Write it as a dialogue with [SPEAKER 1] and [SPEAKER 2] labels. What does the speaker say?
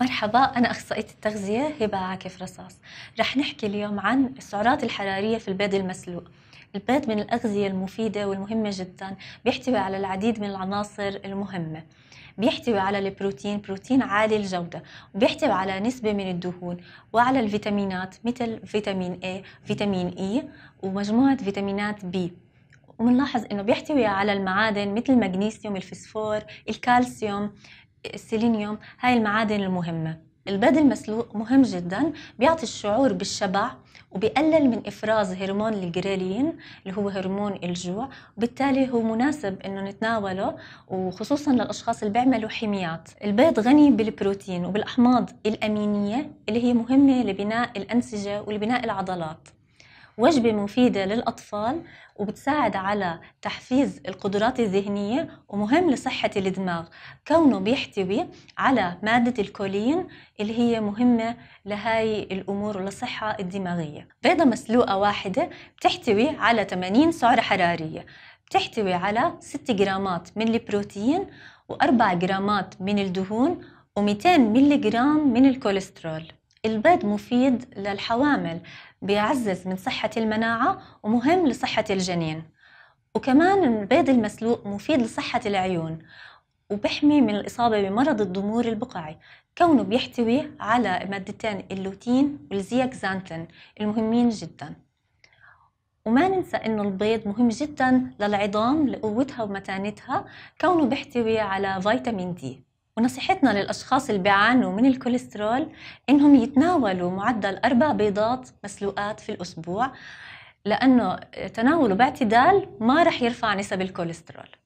[SPEAKER 1] مرحبا أنا أخصائية التغذية هبة عاكف رصاص رح نحكي اليوم عن السعرات الحرارية في البيض المسلوق البيض من الأغذية المفيدة والمهمة جدا بيحتوي على العديد من العناصر المهمة بيحتوي على البروتين بروتين عالي الجودة وبيحتوي على نسبة من الدهون وعلى الفيتامينات مثل فيتامين A فيتامين E ومجموعة فيتامينات B وبنلاحظ انه بيحتوي على المعادن مثل المغنيسيوم الفسفور الكالسيوم السيلينيوم هاي المعادن المهمة البيض المسلوق مهم جدا بيعطي الشعور بالشبع وبيقلل من افراز هرمون الجريلين اللي هو هرمون الجوع وبالتالي هو مناسب انه نتناوله وخصوصا للاشخاص اللي بيعملوا حميات البيض غني بالبروتين وبالاحماض الامينيه اللي هي مهمه لبناء الانسجه ولبناء العضلات وجبة مفيدة للأطفال وبتساعد على تحفيز القدرات الذهنية ومهم لصحة الدماغ كونه بيحتوي على مادة الكولين اللي هي مهمة لهاي الأمور وللصحة الدماغية بيضة مسلوقة واحدة بتحتوي على 80 سعرة حرارية بتحتوي على 6 جرامات من البروتين و4 جرامات من الدهون و200 ملغ من الكوليسترول البيض مفيد للحوامل بيعزز من صحة المناعة ومهم لصحة الجنين وكمان البيض المسلوق مفيد لصحة العيون وبحمي من الإصابة بمرض الضمور البقعي كونه بيحتوي على مادتين اللوتين والزياكزانتين المهمين جدا وما ننسى انه البيض مهم جدا للعظام لقوتها ومتانتها كونه بيحتوي على فيتامين دي ونصيحتنا للأشخاص اللي بيعانوا من الكوليسترول إنهم يتناولوا معدل أربع بيضات مسلوقات في الأسبوع لأنه تناوله باعتدال ما رح يرفع نسب الكوليسترول